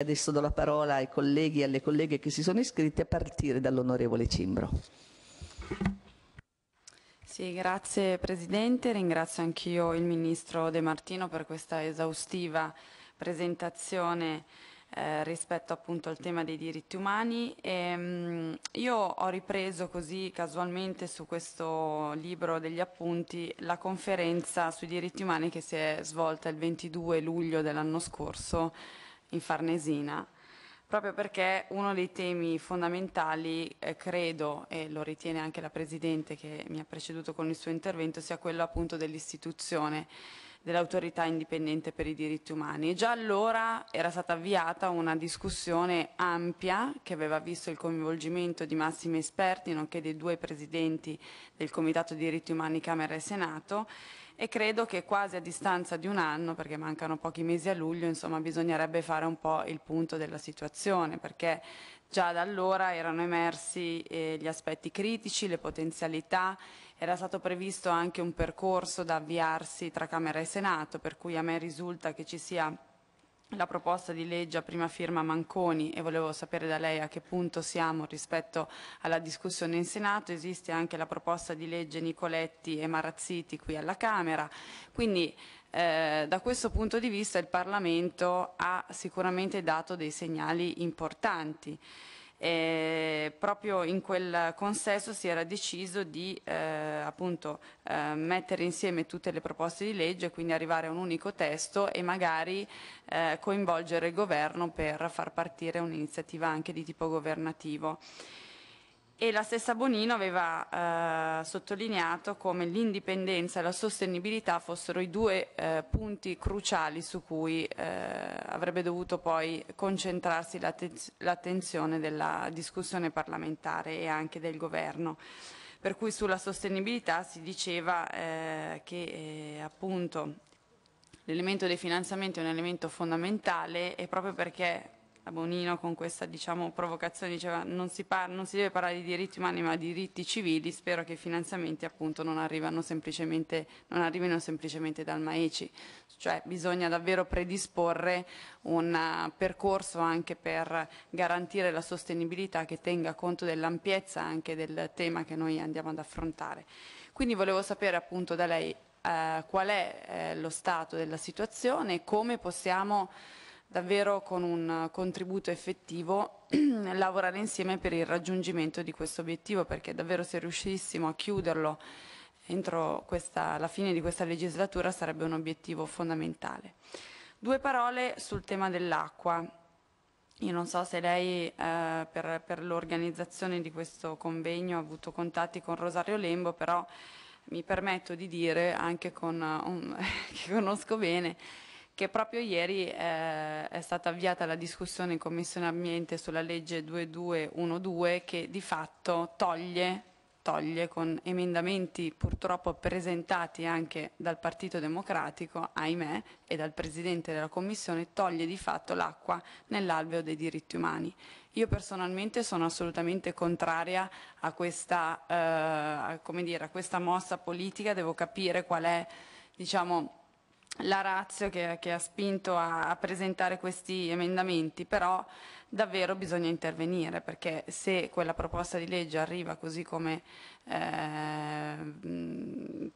Adesso do la parola ai colleghi e alle colleghe che si sono iscritti a partire dall'onorevole Cimbro. Sì, grazie Presidente, ringrazio anch'io il Ministro De Martino per questa esaustiva presentazione eh, rispetto appunto al tema dei diritti umani. E, ehm, mh, io ho ripreso così casualmente su questo libro degli appunti la conferenza sui diritti umani che si è svolta il 22 luglio dell'anno scorso in Farnesina, proprio perché uno dei temi fondamentali, eh, credo, e lo ritiene anche la Presidente che mi ha preceduto con il suo intervento, sia quello appunto dell'istituzione dell'autorità indipendente per i diritti umani. E già allora era stata avviata una discussione ampia che aveva visto il coinvolgimento di massimi esperti, nonché dei due presidenti del Comitato di diritti umani Camera e Senato, e credo che quasi a distanza di un anno, perché mancano pochi mesi a luglio, insomma, bisognerebbe fare un po' il punto della situazione, perché già da allora erano emersi eh, gli aspetti critici, le potenzialità, era stato previsto anche un percorso da avviarsi tra Camera e Senato, per cui a me risulta che ci sia la proposta di legge a prima firma Manconi e volevo sapere da lei a che punto siamo rispetto alla discussione in Senato, esiste anche la proposta di legge Nicoletti e Marazziti qui alla Camera, quindi eh, da questo punto di vista il Parlamento ha sicuramente dato dei segnali importanti. E proprio in quel consesso si era deciso di eh, appunto, eh, mettere insieme tutte le proposte di legge, quindi arrivare a un unico testo e magari eh, coinvolgere il governo per far partire un'iniziativa anche di tipo governativo e la stessa Bonino aveva eh, sottolineato come l'indipendenza e la sostenibilità fossero i due eh, punti cruciali su cui eh, avrebbe dovuto poi concentrarsi l'attenzione della discussione parlamentare e anche del governo. Per cui sulla sostenibilità si diceva eh, che eh, appunto l'elemento dei finanziamenti è un elemento fondamentale e proprio perché la Bonino con questa diciamo, provocazione diceva non si, parla, non si deve parlare di diritti umani ma di diritti civili, spero che i finanziamenti appunto non, semplicemente, non arrivino semplicemente dal Maeci, cioè bisogna davvero predisporre un uh, percorso anche per garantire la sostenibilità che tenga conto dell'ampiezza anche del tema che noi andiamo ad affrontare. Quindi volevo sapere appunto da lei eh, qual è eh, lo stato della situazione e come possiamo davvero con un contributo effettivo lavorare insieme per il raggiungimento di questo obiettivo perché davvero se riuscissimo a chiuderlo entro questa, la fine di questa legislatura sarebbe un obiettivo fondamentale. Due parole sul tema dell'acqua. Io non so se lei eh, per, per l'organizzazione di questo convegno ha avuto contatti con Rosario Lembo, però mi permetto di dire, anche con un, che conosco bene, che proprio ieri eh, è stata avviata la discussione in Commissione Ambiente sulla legge 2212 che di fatto toglie, toglie con emendamenti purtroppo presentati anche dal Partito Democratico, ahimè, e dal Presidente della Commissione, toglie di fatto l'acqua nell'alveo dei diritti umani. Io personalmente sono assolutamente contraria a questa, eh, a, dire, a questa mossa politica, devo capire qual è diciamo, la razio che, che ha spinto a, a, presentare questi emendamenti, però davvero bisogna intervenire perché se quella proposta di legge arriva così come eh,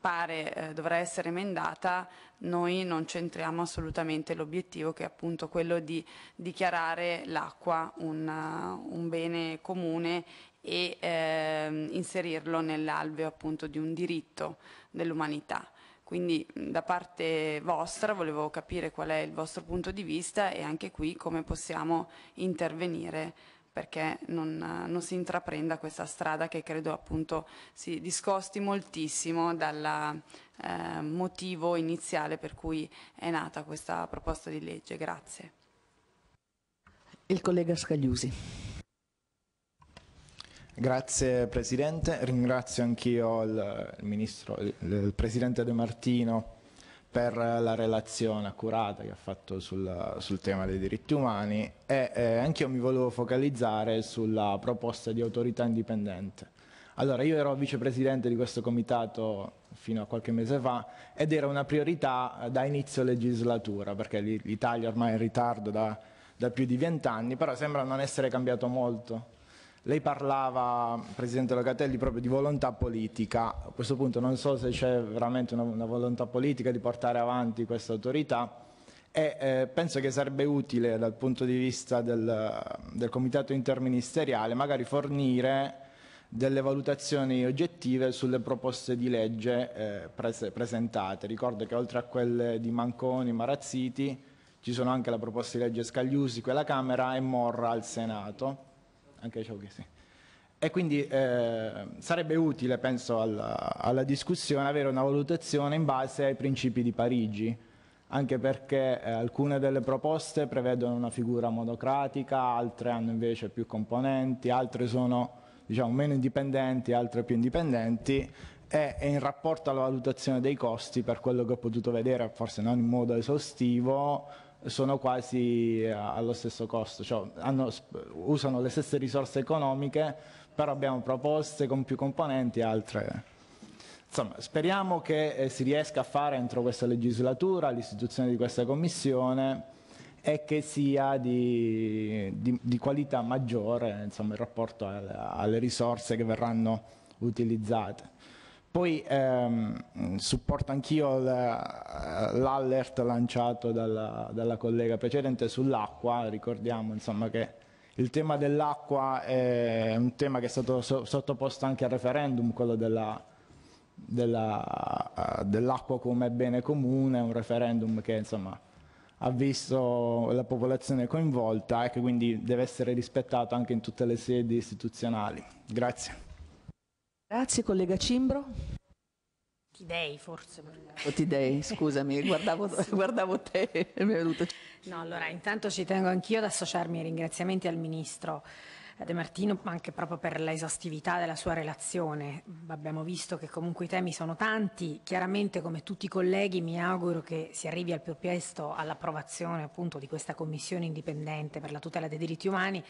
pare eh, dovrà essere emendata, noi non centriamo assolutamente l'obiettivo che è appunto quello di dichiarare l'acqua un, un bene comune e eh, inserirlo nell'alveo appunto di un diritto dell'umanità. Quindi da parte vostra volevo capire qual è il vostro punto di vista e anche qui come possiamo intervenire perché non, non si intraprenda questa strada che credo appunto si discosti moltissimo dal eh, motivo iniziale per cui è nata questa proposta di legge. Grazie. Il collega Scagliusi. Grazie Presidente, ringrazio anch'io il, ministro, il, il Presidente De Martino per la relazione accurata che ha fatto sul, sul tema dei diritti umani e eh, anch'io mi volevo focalizzare sulla proposta di autorità indipendente. Allora, io ero vicepresidente di questo comitato fino a qualche mese fa ed era una priorità eh, da inizio legislatura, perché l'Italia ormai è in ritardo da, da più di vent'anni, però sembra non essere cambiato molto lei parlava, Presidente Locatelli, proprio di volontà politica. A questo punto non so se c'è veramente una, una, volontà politica di portare avanti questa autorità e eh, penso che sarebbe utile dal punto di vista del, del Comitato interministeriale magari fornire delle valutazioni oggettive sulle proposte di legge eh, prese, presentate. Ricordo che oltre a quelle di Manconi, Marazziti, ci sono anche la proposta di legge Scagliusi quella Camera e Morra al Senato anche Ciauchesi. E quindi eh, sarebbe utile, penso, alla, alla, discussione avere una valutazione in base ai principi di Parigi, anche perché eh, alcune delle proposte prevedono una figura monocratica, altre hanno invece più componenti, altre sono diciamo, meno indipendenti, altre più indipendenti, e, e in rapporto alla valutazione dei costi, per quello che ho potuto vedere, forse non in modo esaustivo, sono quasi eh, allo stesso costo, cioè hanno, usano le stesse risorse economiche, però abbiamo proposte con più componenti e altre. Insomma, speriamo che eh, si riesca a fare entro questa legislatura l'istituzione di questa commissione e che sia di, di, di qualità maggiore insomma, in rapporto alle, alle risorse che verranno utilizzate. Poi ehm, supporto anch'io eh, l'allert lanciato dalla, dalla, collega precedente sull'acqua, ricordiamo insomma, che il tema dell'acqua è un tema che è stato so sottoposto anche al referendum, quello eh, dell'acqua della, uh, dell come bene comune, un referendum che insomma, ha visto la popolazione coinvolta e che quindi deve essere rispettato anche in tutte le sedi istituzionali. Grazie. Grazie collega Cimbro. Tidei forse. Oh, Tidei, scusami, guardavo, guardavo te e mi è venuto. No, allora intanto ci tengo anch'io ad associarmi ai ringraziamenti al Ministro. Eh, De Martino anche proprio per l'esaustività della sua relazione. Abbiamo visto che comunque i temi sono tanti, chiaramente come tutti i colleghi mi auguro che si arrivi al più presto all'approvazione appunto di questa commissione indipendente per la tutela dei diritti umani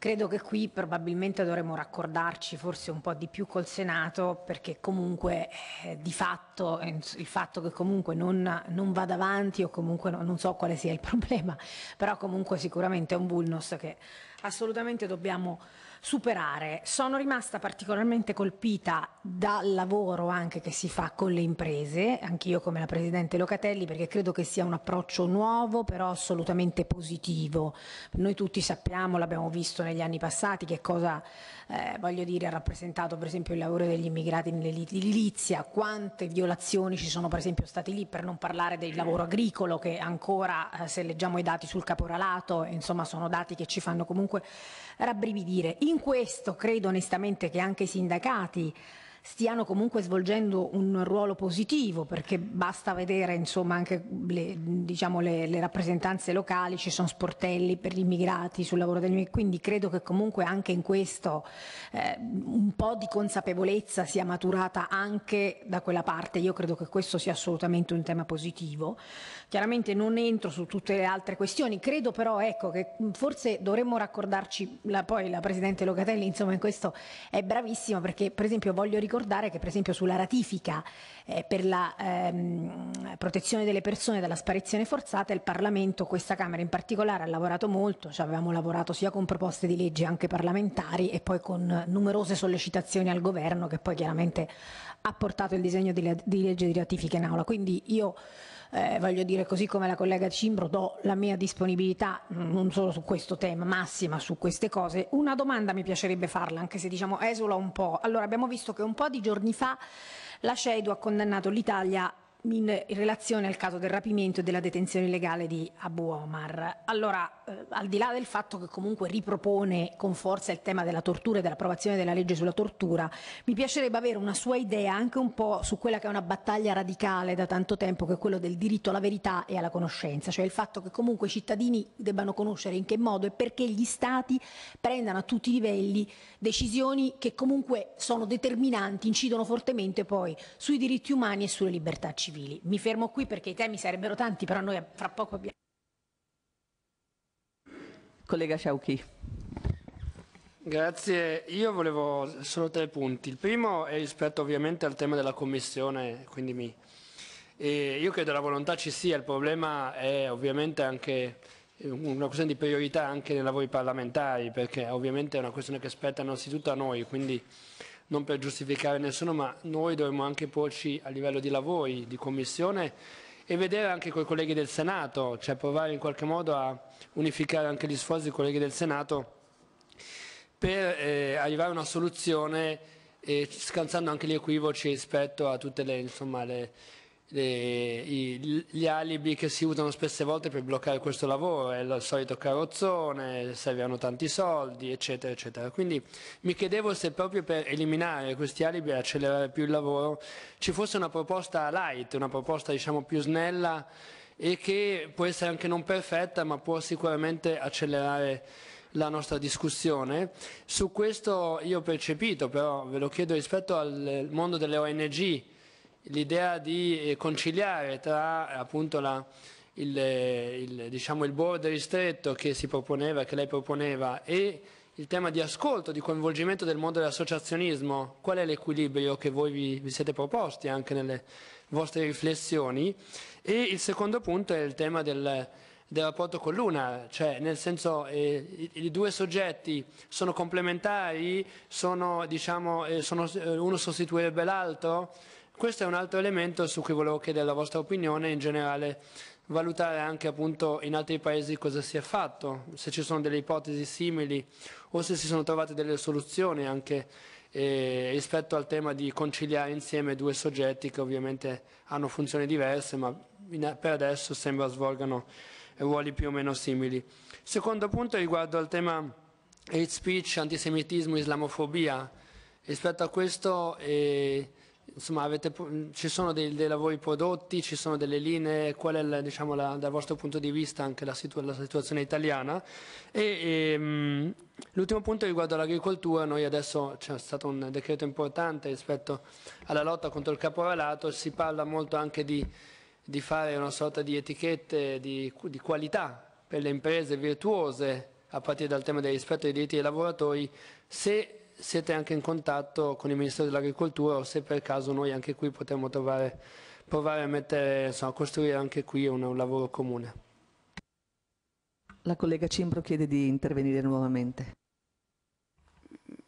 Credo che qui probabilmente dovremmo raccordarci forse un po' di più col Senato perché comunque eh, di fatto eh, il fatto che comunque non, non vada avanti o comunque no, non so quale sia il problema, però comunque sicuramente è un vulnus che assolutamente dobbiamo superare. Sono rimasta particolarmente colpita dal lavoro anche che si fa con le imprese, anch'io come la Presidente Locatelli, perché credo che sia un approccio nuovo, però assolutamente positivo. Noi tutti sappiamo, l'abbiamo visto negli anni passati, che cosa eh, voglio dire, ha rappresentato per esempio il lavoro degli immigrati nell'edilizia, quante violazioni ci sono per esempio state lì, per non parlare del lavoro agricolo che ancora, eh, se leggiamo i dati sul caporalato, insomma sono dati che ci fanno comunque rabbrividire. In questo credo onestamente che anche i sindacati stiano comunque svolgendo un ruolo positivo perché basta vedere insomma anche le, diciamo, le, le rappresentanze locali, ci sono sportelli per gli immigrati sul lavoro degli immigrati, quindi credo che comunque anche in questo eh, un po' di consapevolezza sia maturata anche da quella parte, io credo che questo sia assolutamente un tema positivo. Chiaramente non entro su tutte le altre questioni, credo però ecco che forse dovremmo raccordarci, la, poi la Presidente Locatelli insomma in questo è bravissima perché per esempio voglio ricordare ricordare che per esempio sulla ratifica eh, per la ehm, protezione delle persone dalla sparizione forzata il Parlamento, questa Camera in particolare, ha lavorato molto, cioè avevamo lavorato sia con proposte di legge anche parlamentari e poi con numerose sollecitazioni al governo che poi chiaramente ha portato il disegno di, di legge di ratifica in aula. Quindi io eh, voglio dire così come la collega Cimbro do la mia disponibilità mm, non solo su questo tema massima su queste cose una domanda mi piacerebbe farla anche se diciamo esula un po' allora abbiamo visto che un po' di giorni fa la CEDU ha condannato l'Italia in relazione al caso del rapimento e della detenzione illegale di Abu Omar allora eh, al di là del fatto che comunque ripropone con forza il tema della tortura e dell'approvazione della legge sulla tortura, mi piacerebbe avere una sua idea anche un po' su quella che è una battaglia radicale da tanto tempo, che è quello del diritto alla verità e alla conoscenza, cioè il fatto che comunque i cittadini debbano conoscere in che modo e perché gli Stati prendano a tutti i livelli decisioni che comunque sono determinanti, incidono fortemente poi sui diritti umani e sulle libertà civili. Mi fermo qui perché i temi sarebbero tanti, però noi fra poco abbiamo... Collega Sciauchi. Grazie, io volevo solo tre punti. Il primo è rispetto ovviamente al tema della commissione, quindi mi... E io credo la volontà ci sia, il problema è ovviamente anche una questione di priorità anche nei lavori parlamentari, perché ovviamente è una questione che spetta innanzitutto a noi, quindi non per giustificare nessuno, ma noi dovremmo anche porci a livello di lavori, di commissione e vedere anche con i colleghi del Senato, cioè provare in qualche modo a unificare anche gli sforzi dei colleghi del Senato per eh, arrivare a una soluzione eh, scansando anche gli equivoci rispetto a tutte le, insomma, le gli alibi che si usano spesse volte per bloccare questo lavoro, è il solito carrozzone, servono tanti soldi, eccetera, eccetera. Quindi mi chiedevo se proprio per eliminare questi alibi e accelerare più il lavoro ci fosse una proposta light, una proposta diciamo più snella e che può essere anche non perfetta ma può sicuramente accelerare la nostra discussione. Su questo io ho percepito, però ve lo chiedo rispetto al mondo delle ONG, l'idea di eh, conciliare tra appunto la, il, eh, il, diciamo, il border ristretto che si proponeva, che lei proponeva e il tema di ascolto, di coinvolgimento del mondo dell'associazionismo, qual è l'equilibrio che voi vi, vi, siete proposti anche nelle vostre riflessioni e il secondo punto è il tema del, del rapporto con l'una, cioè nel senso eh, i, i, due soggetti sono complementari, sono, diciamo, eh, sono, eh, uno sostituirebbe l'altro, questo è un altro elemento su cui volevo chiedere la vostra opinione in generale valutare anche appunto in altri paesi cosa si è fatto, se ci sono delle ipotesi simili o se si sono trovate delle soluzioni anche eh, rispetto al tema di conciliare insieme due soggetti che ovviamente hanno funzioni diverse ma in, per adesso sembra svolgano ruoli più o meno simili. Secondo punto riguardo al tema hate speech, antisemitismo, islamofobia, rispetto a questo eh, insomma, avete, ci sono dei, dei, lavori prodotti, ci sono delle linee, qual è la, diciamo, la, dal vostro punto di vista anche la, situ la situazione italiana? E, e ehm, l'ultimo punto riguardo all'agricoltura, noi adesso c'è stato un decreto importante rispetto alla lotta contro il caporalato, si parla molto anche di, di fare una sorta di etichette di, di qualità per le imprese virtuose a partire dal tema del rispetto dei diritti dei lavoratori, se siete anche in contatto con il Ministero dell'Agricoltura o se per caso noi anche qui potremmo trovare, provare a, mettere, insomma, a costruire anche qui un, un lavoro comune. La collega Cimbro chiede di intervenire nuovamente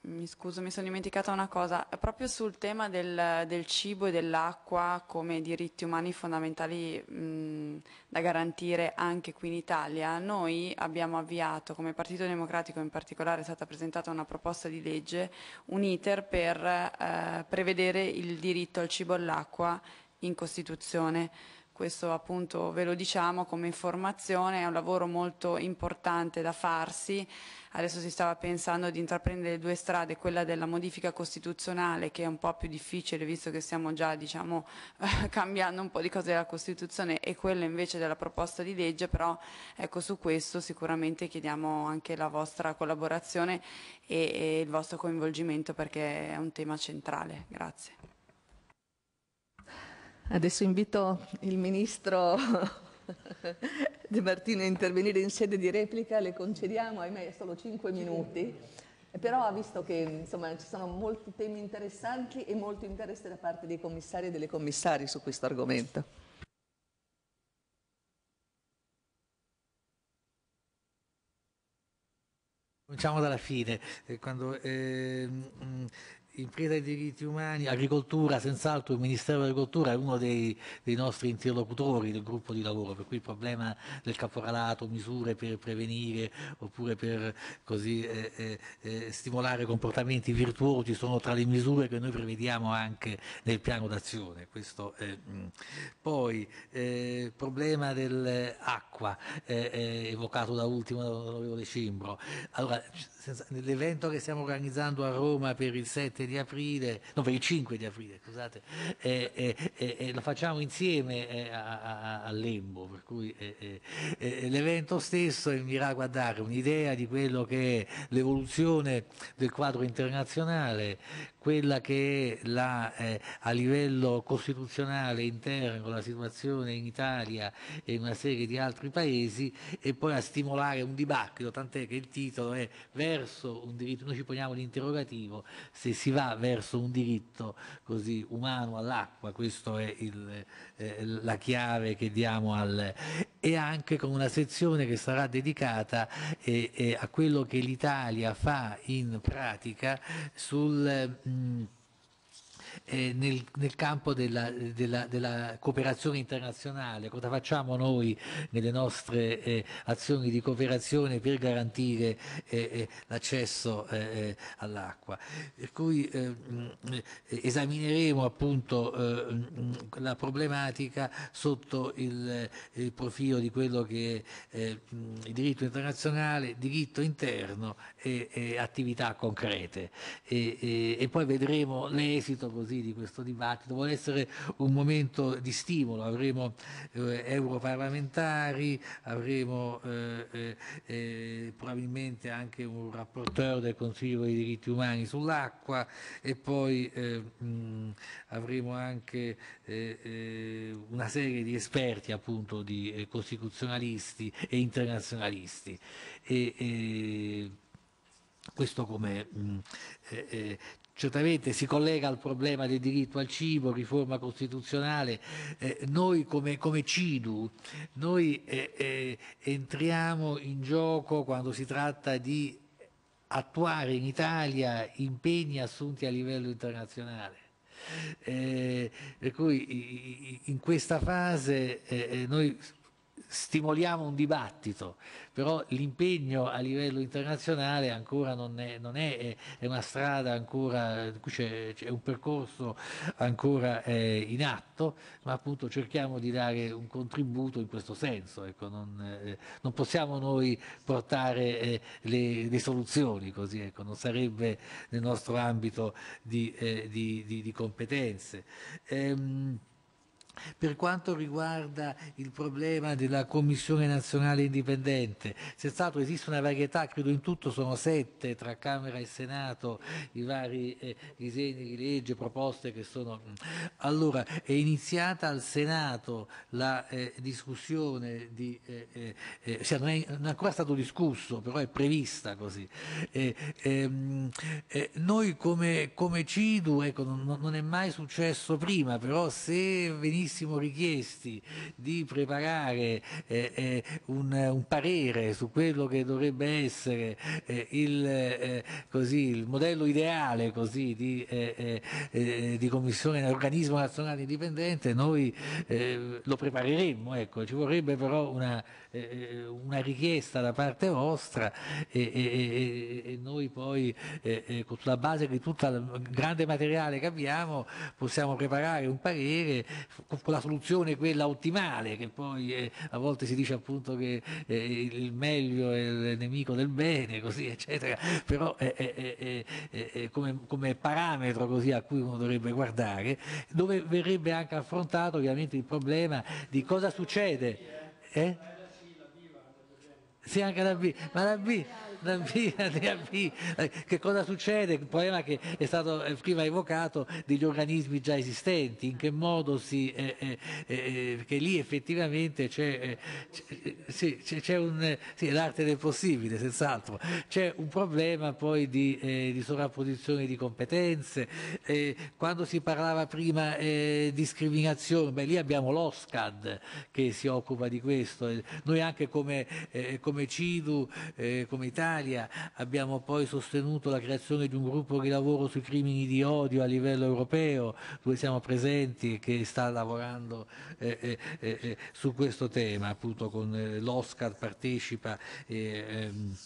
mi scuso, mi sono dimenticata una cosa, proprio sul tema del, del cibo e dell'acqua come diritti umani fondamentali mh, da garantire anche qui in Italia, noi abbiamo avviato come Partito Democratico in particolare è stata presentata una proposta di legge, un iter per eh, prevedere il diritto al cibo e all'acqua in Costituzione questo appunto ve lo diciamo come informazione, è un lavoro molto importante da farsi, adesso si stava pensando di intraprendere due strade, quella della modifica costituzionale che è un po' più difficile visto che stiamo già diciamo, cambiando un po' di cose della Costituzione e quella invece della proposta di legge, però ecco, su questo sicuramente chiediamo anche la vostra collaborazione e, e il vostro coinvolgimento perché è un tema centrale. Grazie. Adesso invito il Ministro De Martino a intervenire in sede di replica, le concediamo, ahimè, solo 5 minuti, però visto che insomma, ci sono molti temi interessanti e molto interesse da parte dei commissari e delle commissari su questo argomento. Cominciamo dalla fine, eh, quando, eh, impresa e diritti umani, agricoltura, senz'altro il Ministero dell'Agricoltura è uno dei, dei, nostri interlocutori del gruppo di lavoro, per cui il problema del caporalato, misure per prevenire oppure per così, eh, eh, eh stimolare comportamenti virtuosi sono tra le misure che noi prevediamo anche nel piano d'azione. Mm. Eh. Poi il problema dell'acqua, eh, eh, evocato da ultimo dall'onorevole Cimbro. Allora, nell'evento che stiamo organizzando a Roma per il 7 di di aprile, no per il 5 di aprile, scusate, eh, eh, eh, eh lo facciamo insieme eh, a, a, a, Lembo, per cui l'evento stesso miracolo a dare un'idea di quello che è l'evoluzione del quadro internazionale, quella che è la, a livello costituzionale interno la situazione in Italia e in una serie di altri paesi e poi a stimolare un dibattito, tant'è che il titolo è verso un diritto, noi ci poniamo l'interrogativo se si si va verso un diritto così umano all'acqua, questa è il, eh, la chiave che diamo al... e anche con una sezione che sarà dedicata eh, eh, a quello che l'Italia fa in pratica sul... Mh, mm, eh, nel, nel, campo della, della, della, cooperazione internazionale, cosa facciamo noi nelle nostre eh, azioni di cooperazione per garantire eh, eh l'accesso eh, eh, all'acqua. Per cui ehm, esamineremo appunto la problematica sotto il, il, profilo di quello che è il diritto internazionale, diritto interno e, e attività concrete e, e, e poi vedremo l'esito così di questo dibattito, vuole essere un momento di stimolo, avremo eh, europarlamentari, avremo eh, eh, eh probabilmente anche un rapporteur del Consiglio dei diritti umani sull'acqua e poi eh, mh, avremo anche eh, una serie di esperti appunto di costituzionalisti e internazionalisti. E, questo come eh, eh, certamente si collega al problema del diritto al cibo, riforma costituzionale. Eh, noi come, come, CIDU, noi eh, eh, entriamo in gioco quando si tratta di attuare in Italia impegni assunti a livello internazionale. Eh, per cui in questa fase eh, eh noi stimoliamo un dibattito, però l'impegno a livello internazionale ancora non è, non è, è una strada ancora, c'è, un percorso ancora eh, in atto, ma appunto cerchiamo di dare un contributo in questo senso, ecco, non, eh, non, possiamo noi portare eh, le, le, soluzioni così, ecco, non sarebbe nel nostro ambito di, eh, di, di, di competenze. Ehm, per quanto riguarda il problema della Commissione nazionale indipendente, senz'altro esiste una varietà, credo in tutto sono sette tra Camera e Senato i vari eh, disegni di legge, proposte che sono... Mm. Allora, è iniziata al Senato la eh, discussione di... Eh, eh, eh, cioè non, è, non, è, ancora stato discusso, però è prevista così. Eh, ehm, noi come, come CIDU, ecco, non, non è mai successo prima, però se venisse tantissimo richiesti di preparare eh, eh, un, un, parere su quello che dovrebbe essere eh, il, eh, così, il, modello ideale così, di, eh, eh, di, commissione, organismo nazionale indipendente, noi lo prepareremmo, ecco. ci vorrebbe però una eh, una richiesta da parte vostra e, e, e noi poi eh, eh sulla base di tutto il grande materiale che abbiamo possiamo preparare un parere con la soluzione quella ottimale che poi eh, a volte si dice appunto che eh, il meglio è il nemico del bene così eccetera però come, come parametro così a cui uno dovrebbe guardare dove verrebbe anche affrontato ovviamente il problema di cosa succede. Eh? Sì, anche la B. Ma la B, Eh, che cosa succede? Il problema che è stato prima eh, evocato degli organismi già esistenti, in che modo si... Eh, eh, eh che lì effettivamente c'è, sì, l'arte del possibile, senz'altro, c'è un problema poi di, di sovrapposizione di competenze, quando si parlava prima eh, discriminazione, beh lì abbiamo l'OSCAD che si occupa di questo, noi anche come, eh, come CIDU, eh, come Italia, Italia, abbiamo poi sostenuto la creazione di un gruppo di lavoro sui crimini di odio a livello europeo, dove siamo presenti e che sta lavorando eh, eh, eh, eh, su questo tema, appunto con eh, l'Oscar partecipa. Ehm,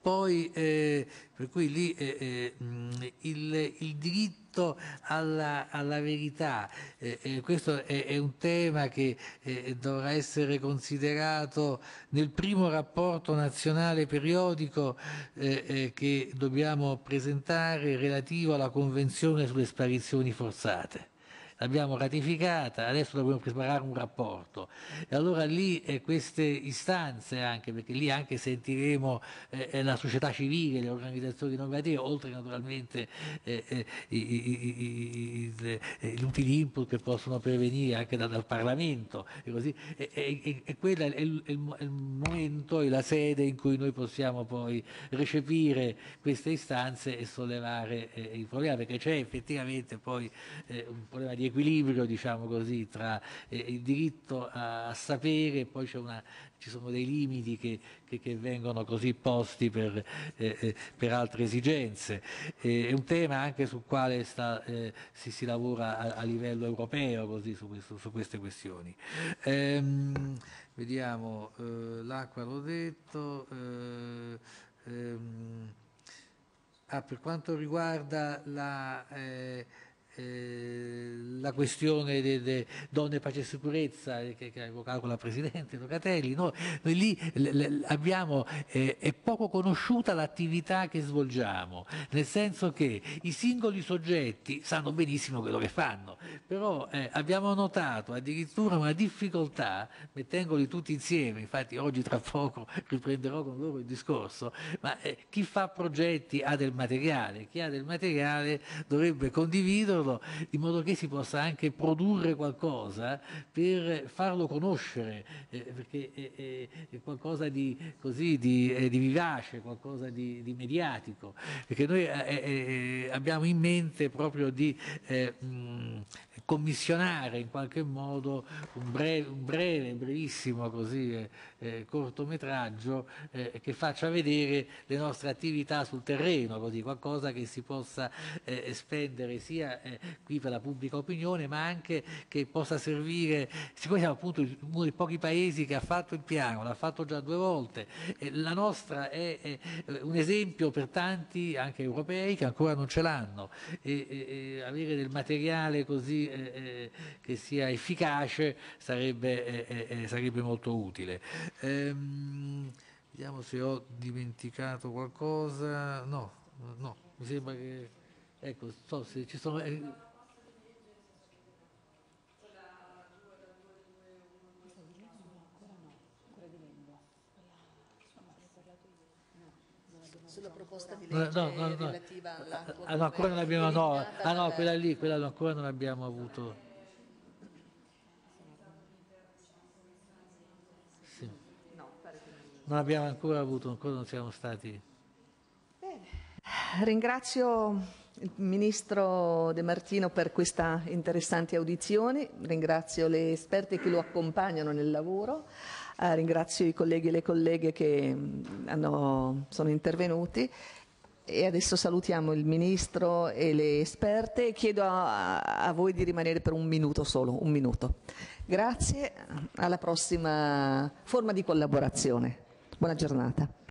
poi, eh, per cui lì eh, eh, mm, il, il, diritto alla, alla verità, eh, eh, questo è, è, un tema che eh, dovrà essere considerato nel primo rapporto nazionale periodico che dobbiamo presentare relativo alla Convenzione sulle sparizioni forzate l'abbiamo ratificata, adesso dobbiamo preparare un rapporto. E allora lì eh, queste istanze anche, perché lì anche sentiremo eh, eh la società civile, le organizzazioni innovative, oltre naturalmente eh, eh, eh, gli utili input che possono prevenire anche da, dal Parlamento e così. E, e, e quello è il, è il momento e la sede in cui noi possiamo poi recepire queste istanze e sollevare il problema, perché c'è effettivamente poi un problema di l'equilibrio diciamo così, tra eh, il diritto a, a sapere e poi c'è una, ci sono dei limiti che, che, che vengono così posti per, eh, eh per altre esigenze. è un tema anche sul quale sta, eh, si, si, lavora a, a livello europeo così, su, questo, su, queste questioni. Ehm, vediamo, eh, l'acqua l'ho detto. Ehm, Ah, per quanto riguarda la, eh, eh, la questione delle donne pace e sicurezza eh, che, che ha evocato la Presidente Locatelli, no, noi lì abbiamo, eh, è poco conosciuta l'attività che svolgiamo, nel senso che i singoli soggetti sanno benissimo quello che fanno, però eh, abbiamo notato addirittura una difficoltà, mettendoli tutti insieme, infatti oggi tra poco riprenderò con loro il discorso, ma eh, chi fa progetti ha del materiale, chi ha del materiale dovrebbe condividerlo conoscerlo, di modo che si possa anche produrre qualcosa per farlo conoscere, eh, perché è, eh, eh, è, qualcosa di, così, di, eh, di vivace, qualcosa di, di, mediatico, perché noi eh, abbiamo in mente proprio di mh, commissionare in qualche modo un breve, un breve brevissimo così, eh, eh, cortometraggio eh, che faccia vedere le nostre attività sul terreno, così, qualcosa che si possa eh, spendere sia eh, qui per la pubblica opinione ma anche che possa servire, siccome siamo appunto uno dei pochi paesi che ha fatto il piano, l'ha fatto già due volte, eh, la nostra è, è, un esempio per tanti anche europei che ancora non ce l'hanno e, e, avere del materiale così eh, che sia efficace sarebbe, eh, eh, eh, sarebbe molto utile. Ehm, vediamo se ho dimenticato qualcosa. No, no, mi sembra che... Ecco, so se ci sono... proposta di eh, legge no, no, no, relativa eh, all'acqua. Ah, eh, no, ancora non abbiamo, no, ah, no, quella lì, quella ancora non abbiamo avuto. Sì. Non abbiamo ancora avuto, ancora non siamo stati. Bene. Ringrazio il Ministro De Martino per questa interessante audizione, ringrazio le esperte che lo accompagnano nel lavoro eh, ringrazio i colleghi e le colleghe che mm, hanno, sono intervenuti e adesso salutiamo il Ministro e le esperte e chiedo a, a, voi di rimanere per un minuto solo, un minuto. Grazie, alla prossima forma di collaborazione. Buona giornata.